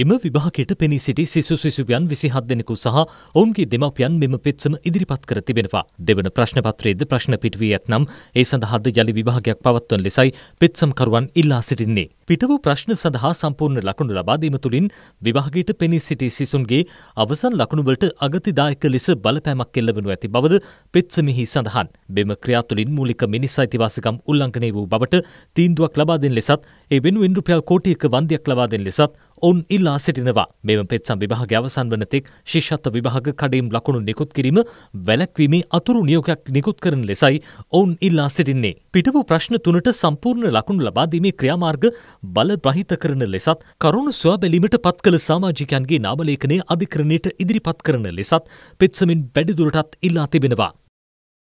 එම විභාගයට පෙනී සිටි සිසු සිසුපියන් විසිහත් දෙනෙකු සහ ඔවුන්ගේ දෙමවපියන් මෙම පෙත්සම ඉදිරිපත් කර තිබෙනවා. දෙවන ප්‍රශ්නපත්‍රයේද ප්‍රශ්න පිටවී ඇත්නම් ඒ සඳහාද ජලි විභාගයක් පවත්වන ලෙසයි පෙත්සම්කරුවන් ඉල්ලා සිටින්නේ. පිටවූ ප්‍රශ්න සඳහා සම්පූර්ණ ලකුණු ලබාදීම තුළින් විභාගයට පෙනී සිටි සිසුන්ගේ අවසන් ලකුණුවලට අගතිදායක ලෙස බලපෑමක් එල්ලවනු ඇති බවද පෙත්සමිහි සඳහන්. මෙම ක්‍රියාතුලින් මූලික මිනිස් අයිතිවාසිකම් උල්ලංඝනය වූ බවට තීන්දුවක් ලබා දෙන ලෙසත් ඒ වෙනුවෙන් රුපියල් කෝටියක වන්දියක් ලබා දෙන ලෙසත් ඔවුන් ඉල්ලා සිටිනවා. මෙම පෙත්සම් විභාග අවසන් වනතෙක් ශිෂ්‍යත්ව විභාග කඩේම් ලකුණු නිකුත් කිරීම වැලැක්වීමේ අතුරු නියෝගයක් නිකුත් කරන ලෙසයි ඔවුන් ඉල්ලා සිටින්නේ. පිටපු ප්‍රශ්න තුනට සම්පූර්ණ ලකුණු ලබාදීමේ ක්‍රියාමාර්ග බල බ්‍රහිත කරන ලෙසත් කරුණු ස්වබැලීමට පත් කළ සාමාජිකයන්ගේ නාමලේඛනය අධිකරණයට ඉදිරිපත් කරන ලෙසත් පෙත්සමින් වැඩිදුරටත් ඉල්ලා තිබෙනවා.